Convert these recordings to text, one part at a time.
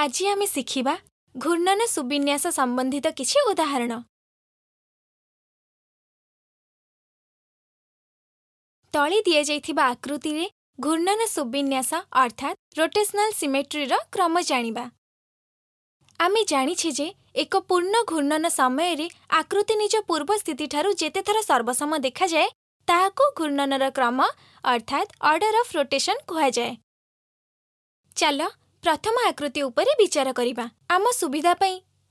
ଆଜି ଆମେ ଶିଖିବା ଘୂର୍ଣ୍ଣନ ସୁବିନ୍ୟାସ ସମ୍ବନ୍ଧିତ କିଛି ଉଦାହରଣ ତଳେ ଦିଆଯାଇଥିବା ଆକୃତିରେ ଘୂର୍ଣ୍ଣନ ସୁବିନ୍ୟାସ ଅର୍ଥାତ୍ ରୋଟେସନାଲ ସିମେଟ୍ରିର କ୍ରମ ଜାଣିବା ଆମେ ଜାଣିଛେ ଯେ ଏକ ପୂର୍ଣ୍ଣ ଘୂର୍ଣ୍ଣନ ସମୟରେ ଆକୃତି ନିଜ ପୂର୍ବ ସ୍ଥିତିଠାରୁ ଯେତେଥର ସର୍ବସମ ଦେଖାଯାଏ ତାହାକୁ ଘୂର୍ଣ୍ଣନର କ୍ରମ ଅର୍ଥାତ୍ ଅର୍ଡର ଅଫ୍ ରୋଟେସନ୍ କୁହାଯାଏ ଚାଲ प्रथम आकृति उप विचारक आम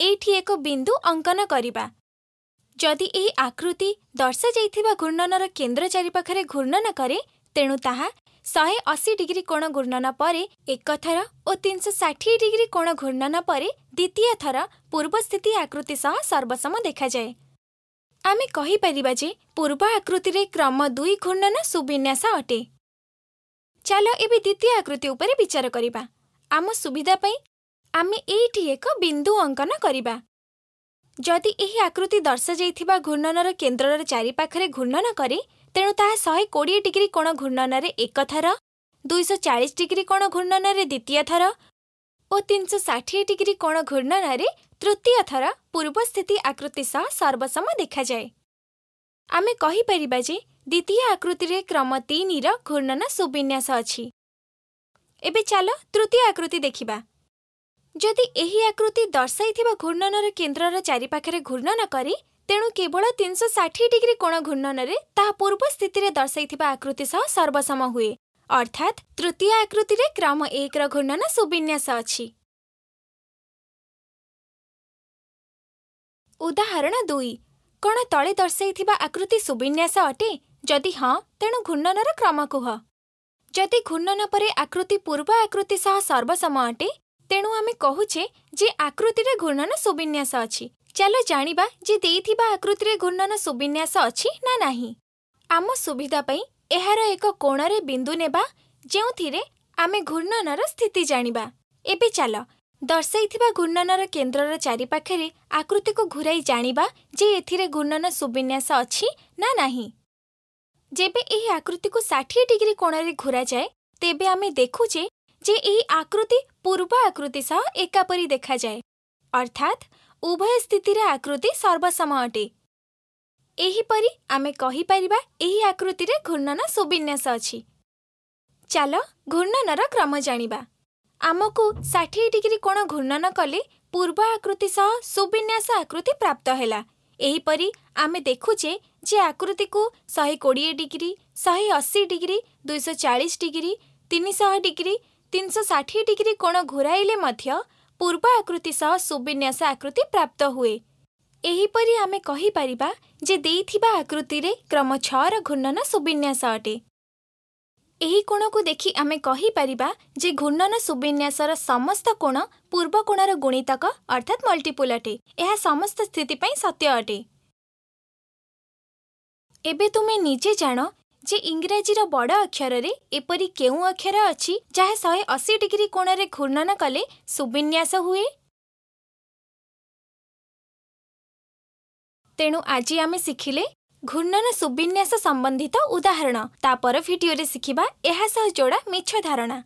एही आकृति दर्शा जैथिबा दर्शाइणनर केन्द्र चारिपान करे तेणु ताहा 180 डिग्री कोण घूर्णन परे एक ओ 360 डिग्री कोण घुर्णना परे द्वितीय थर पूर्वस्थिति आकृतिस सर्वसम्म देखाए आमे पूर्व रे क्रम दुई घुर्णन सुविन्यास अटे चल द्वितीय आकृति करिबा ଆମ ସୁବିଧା ପାଇଁ ଆମେ ଏଇଠି ଏକ ବିନ୍ଦୁ ଅଙ୍କନ କରିବା ଯଦି ଏହି ଆକୃତି ଦର୍ଶାଯାଇଥିବା ଘୂର୍ଣ୍ଣନର କେନ୍ଦ୍ରର ଚାରିପାଖରେ ଘୂର୍ଣ୍ଣନ କରେ ତେଣୁ ତାହା ଶହେ କୋଡ଼ିଏ ଡିଗ୍ରୀ କୋଣ ଘୂର୍ଣ୍ଣନରେ ଏକ ଥର ଦୁଇଶହ ଚାଳିଶ ଡିଗ୍ରୀ କୋଣ ଘୂର୍ଣ୍ଣନରେ ଦ୍ୱିତୀୟ ଥର ଓ ତିନିଶହ ଷାଠିଏ ଡିଗ୍ରୀ କୋଣ ଘୂର୍ଣ୍ଣନରେ ତୃତୀୟ ଥର ପୂର୍ବ ସ୍ଥିତି ଆକୃତି ସହ ସର୍ବସମ ଦେଖାଯାଏ ଆମେ କହିପାରିବା ଯେ ଦ୍ୱିତୀୟ ଆକୃତିରେ କ୍ରମ ତିନିର ଘୂର୍ଣ୍ଣନ ସୁବିନ୍ୟାସ ଅଛି ଏବେ ଚାଲ ତୃତୀୟ ଆକୃତି ଦେଖିବା ଯଦି ଏହି ଆକୃତି ଦର୍ଶାଇଥିବା ଘୂର୍ଣ୍ଣନର କେନ୍ଦ୍ରର ଚାରିପାଖରେ ଘୂର୍ଣ୍ଣନ କରେ ତେଣୁ କେବଳ ତିନିଶହ ଷାଠିଏ ଡିଗ୍ରୀ କୋଣ ଘୂର୍ଣ୍ଣନରେ ତାହା ପୂର୍ବ ସ୍ଥିତିରେ ଦର୍ଶାଇଥିବା ଆକୃତି ସହ ସର୍ବସମ ହୁଏ ଅର୍ଥାତ୍ ତୃତୀୟ ଆକୃତିରେ କ୍ରମ ଏକର ଘୂର୍ଣ୍ଣନ ସୁବିନ୍ୟାସ ଅଛି ଉଦାହରଣ ଦୁଇ କ'ଣ ତଳେ ଦର୍ଶାଇଥିବା ଆକୃତି ସୁବିନ୍ୟାସ ଅଟେ ଯଦି ହଁ ତେଣୁ ଘୂର୍ଣ୍ଣନର କ୍ରମ କୁହ ଯଦି ଘୂର୍ଣ୍ଣନ ପରେ ଆକୃତି ପୂର୍ବ ଆକୃତି ସହ ସର୍ବସମ ଅଟେ ତେଣୁ ଆମେ କହୁଛେ ଯେ ଆକୃତିରେ ଘୂର୍ଣ୍ଣନ ସୁବିନ୍ୟାସ ଅଛି ଚାଲ ଜାଣିବା ଯେ ଦେଇଥିବା ଆକୃତିରେ ଘୂର୍ଣ୍ଣନ ସୁବିନ୍ୟାସ ଅଛି ନା ନାହିଁ ଆମ ସୁବିଧା ପାଇଁ ଏହାର ଏକ କୋଣରେ ବିନ୍ଦୁ ନେବା ଯେଉଁଥିରେ ଆମେ ଘୂର୍ଣ୍ଣନର ସ୍ଥିତି ଜାଣିବା ଏବେ ଚାଲ ଦର୍ଶାଇଥିବା ଘୂର୍ଣ୍ଣନର କେନ୍ଦ୍ରର ଚାରିପାଖରେ ଆକୃତିକୁ ଘୂରାଇ ଜାଣିବା ଯେ ଏଥିରେ ଘୂର୍ଣ୍ଣନ ସୁବିନ୍ୟାସ ଅଛି ନା ନାହିଁ एही 60 आकृतिको षिए डिकोणले घोर ते देखुचेक पूर्व आकृतिस एकपरि देखाए अर्थात् उभय स्थिति र आकृति सर्वसम्म अटेपरि आम आकृति घुर्णन सुविन्यास अझ घुर्णनर क्रम जाँदा आमको ठिग्री कोण घुर्णन कले पूर्व आकृतिसन्यास आकृति प्राप्त आम देखुचे जे आकृतिको शे कि डिग्री शे असी डिग्री दुईश चालिस डिग्री तिनशि तिनशा डिग्री कोण घुरैले मध्य पूर्व सह सुविन्यास आकृति प्राप्त हे योपरि आम आकृति क्रम छ घुर्णन सुविन्यास अटेणु देखि आम जे सुविन्यास र समस्त कोण पूर्वकण र गुणितक अर्थात मल्टिपुल अटे समस्त स्थिति सत्य अटे ଏବେ ତୁମେ ନିଜେ ଜାଣ ଯେ ଇଂରାଜୀର ବଡ଼ ଅକ୍ଷରରେ ଏପରି କେଉଁ ଅକ୍ଷର ଅଛି ଯାହା ଶହେ ଅଶୀ ଡିଗ୍ରୀ କୋଣରେ ଘୂର୍ଣ୍ଣନ କଲେ ସୁବିନ୍ୟାସ ହୁଏ ତେଣୁ ଆଜି ଆମେ ଶିଖିଲେ ଘୂର୍ଣ୍ଣନ ସୁବିନ୍ୟାସ ସମ୍ବନ୍ଧିତ ଉଦାହରଣ ତା ଭିଡିଓରେ ଶିଖିବା ଏହା ସହ ଯୋଡ଼ା ମିଛ ଧାରଣା